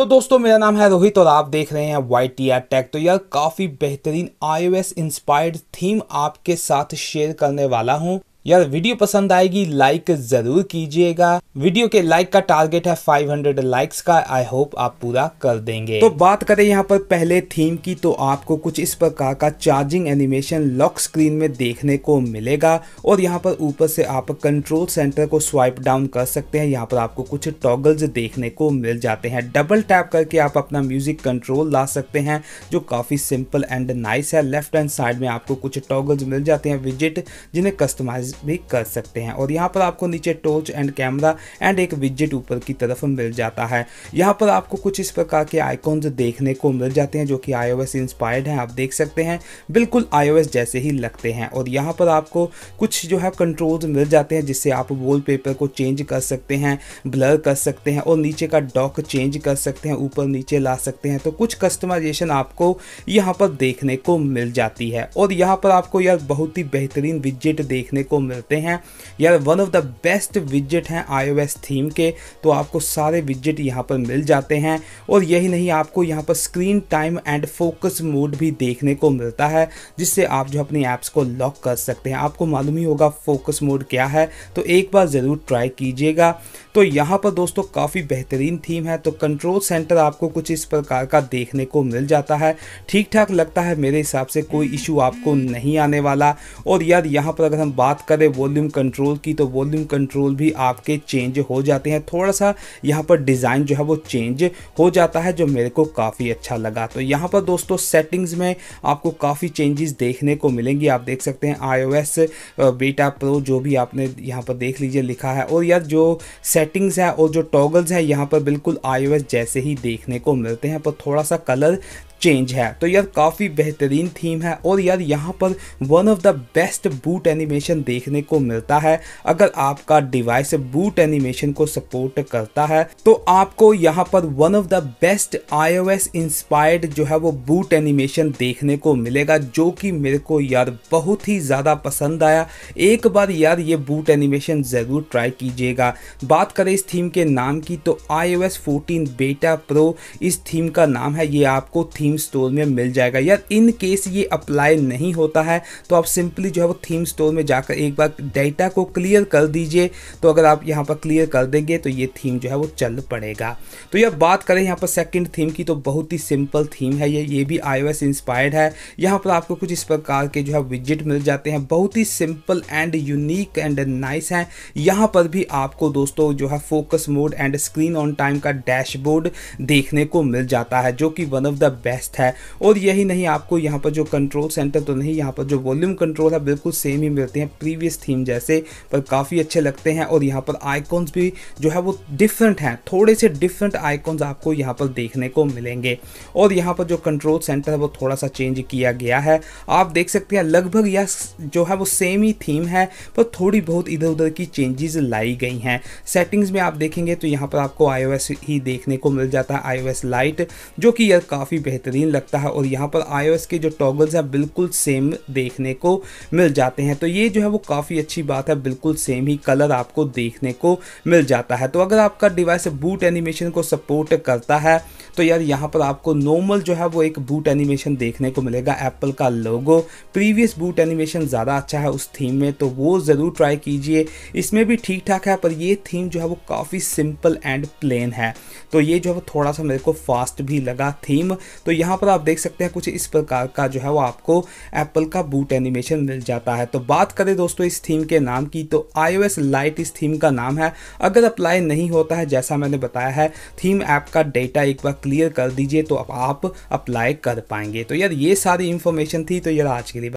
तो दोस्तों मेरा नाम है रोहित और आप देख रहे हैं वाई टी आर टेक तो यार काफ़ी बेहतरीन आईओएस एस इंस्पायर्ड थीम आपके साथ शेयर करने वाला हूं यार वीडियो पसंद आएगी लाइक जरूर कीजिएगा वीडियो के लाइक का टारगेट है 500 लाइक्स का आई होप आप पूरा कर देंगे तो बात करें यहाँ पर पहले थीम की तो आपको कुछ इस प्रकार का चार्जिंग एनिमेशन लॉक स्क्रीन में देखने को मिलेगा और यहाँ पर ऊपर से आप कंट्रोल सेंटर को स्वाइप डाउन कर सकते हैं यहाँ पर आपको कुछ टॉगल्स देखने को मिल जाते हैं डबल टैप करके आप अपना म्यूजिक कंट्रोल ला सकते हैं जो काफ़ी सिंपल एंड नाइस है लेफ्ट एंड साइड में आपको कुछ टॉगल्स मिल जाते हैं विजिट जिन्हें कस्टमाइज यूज़ भी कर सकते हैं और यहाँ पर आपको नीचे टोर्च एंड कैमरा एंड एक विजिट ऊपर की तरफ मिल जाता है यहाँ पर आपको कुछ इस प्रकार के आइकॉन्स देखने को मिल जाते हैं जो कि एस इंस्पायर्ड हैं आप देख सकते हैं बिल्कुल आईओएस जैसे ही लगते हैं और यहाँ पर आपको कुछ जो है कंट्रोल्स मिल जाते हैं जिससे आप वॉलपेपर को चेंज कर सकते हैं ब्लर कर सकते हैं और नीचे का डॉक चेंज कर सकते हैं ऊपर नीचे ला सकते हैं तो कुछ कस्टमाइजेशन आपको यहाँ पर देखने को मिल जाती है और यहाँ पर आपको यार बहुत ही बेहतरीन विजिट देखने को मिलते हैं यार वन ऑफ द बेस्ट विजिट हैं आईओएस थीम के तो आपको सारे विजिट यहाँ पर मिल जाते हैं और यही नहीं आपको यहाँ पर screen time and focus mode भी देखने को मिलता है जिससे आप जो अपनी ऐप्स को लॉक कर सकते हैं आपको मालूम ही होगा फोकस मोड क्या है तो एक बार ज़रूर ट्राई कीजिएगा तो यहाँ पर दोस्तों काफ़ी बेहतरीन थीम है तो कंट्रोल सेंटर आपको कुछ इस प्रकार का देखने को मिल जाता है ठीक ठाक लगता है मेरे हिसाब से कोई इशू आपको नहीं आने वाला और यार यहाँ पर अगर हम बात करें वॉल्यूम कंट्रोल की तो वॉल्यूम कंट्रोल भी आपके चेंज हो जाते हैं थोड़ा सा यहाँ पर डिज़ाइन जो है वो चेंज हो जाता है जो मेरे को काफ़ी अच्छा लगा तो यहाँ पर दोस्तों सेटिंग्स में आपको काफ़ी चेंजेस देखने को मिलेंगी आप देख सकते हैं एस बीटा प्रो जो भी आपने यहाँ पर देख लीजिए लिखा है और यार जो सेटिंग्स है और जो टॉगल्स है यहाँ पर बिल्कुल एस जैसे ही देखने को मिलते हैं पर थोड़ा सा कलर चेंज है तो यार काफ़ी बेहतरीन थीम है और यार यहाँ पर one of the best boot animation देखने को मिलता है अगर आपका डिवाइस बूट एनिमेशन को सपोर्ट करता है तो आपको यहाँ पर one of the best iOS inspired जो है वो बूट एनिमेशन देखने को मिलेगा जो कि मेरे को यार बहुत ही ज़्यादा पसंद आया एक बार यार ये बूट एनिमेशन ज़रूर ट्राई कीजिएगा बात करें इस थीम के नाम की तो आई ओ 14 बेटा प्रो इस थीम का नाम है ये आपको थीम थीम स्टोर में मिल जाएगा या इन केस ये अप्लाई नहीं होता है तो आप सिंपली जो है वो थीम स्टोर में जाकर एक बार डेटा को क्लियर कर दीजिए तो अगर आप यहाँ पर क्लियर कर देंगे तो ये थीम जो है वो चल पड़ेगा तो यह बात करें यहाँ पर सेकेंड थीम की तो बहुत ही सिंपल थीम है ये ये भी आई इंस्पायर्ड है यहाँ पर आपको कुछ इस प्रकार के जो है विजिट मिल जाते हैं बहुत ही simple and unique and nice हैं यहाँ पर भी आपको दोस्तों जो है focus mode and screen on time का डैशबोर्ड देखने को मिल जाता है जो कि one of the best best है और यही नहीं आपको यहाँ पर जो कंट्रोल सेंटर तो नहीं यहाँ पर जो वॉल्यूम कंट्रोल है बिल्कुल सेम ही मिलते हैं प्रीवियस थीम जैसे पर काफ़ी अच्छे लगते हैं और यहाँ पर आइकॉन्स भी जो है वो डिफरेंट हैं थोड़े से डिफरेंट आइकॉन्स आपको यहाँ पर देखने को मिलेंगे और यहाँ पर जो कंट्रोल सेंटर है वो थोड़ा सा चेंज किया गया है आप देख सकते हैं लगभग यह जो है वो सेम ही थीम है पर थोड़ी बहुत इधर उधर की चेंजेस लाई गई हैं सेटिंग्स में आप देखेंगे तो यहाँ पर आपको आई ही देखने को मिल जाता है आई लाइट जो कि यह काफ़ी बेहतर बेहतरीन लगता है और यहाँ पर आई के जो टॉगल्स हैं बिल्कुल सेम देखने को मिल जाते हैं तो ये जो है वो काफ़ी अच्छी बात है बिल्कुल सेम ही कलर आपको देखने को मिल जाता है तो अगर आपका डिवाइस बूट एनिमेशन को सपोर्ट करता है तो यार यहाँ पर आपको नॉर्मल जो है वो एक बूट एनिमेशन देखने को मिलेगा एप्पल का लोगो प्रीवियस बूट एनिमेशन ज़्यादा अच्छा है उस थीम में तो वो ज़रूर ट्राई कीजिए इसमें भी ठीक ठाक है पर ये थीम जो है वो काफ़ी सिंपल एंड प्लेन है तो ये जो है वो थोड़ा सा मेरे को फास्ट भी लगा थीम तो यहाँ पर आप देख सकते हैं कुछ इस प्रकार का जो है वो आपको एप्पल का बूट एनिमेशन मिल जाता है तो बात करें दोस्तों इस थीम के नाम की तो आईओएस लाइट इस थीम का नाम है अगर अप्लाई नहीं होता है जैसा मैंने बताया है थीम ऐप का डेटा एक बार क्लियर कर दीजिए तो आप अप्लाई कर पाएंगे तो यार ये सारी इन्फॉर्मेशन थी तो यार आज के लिए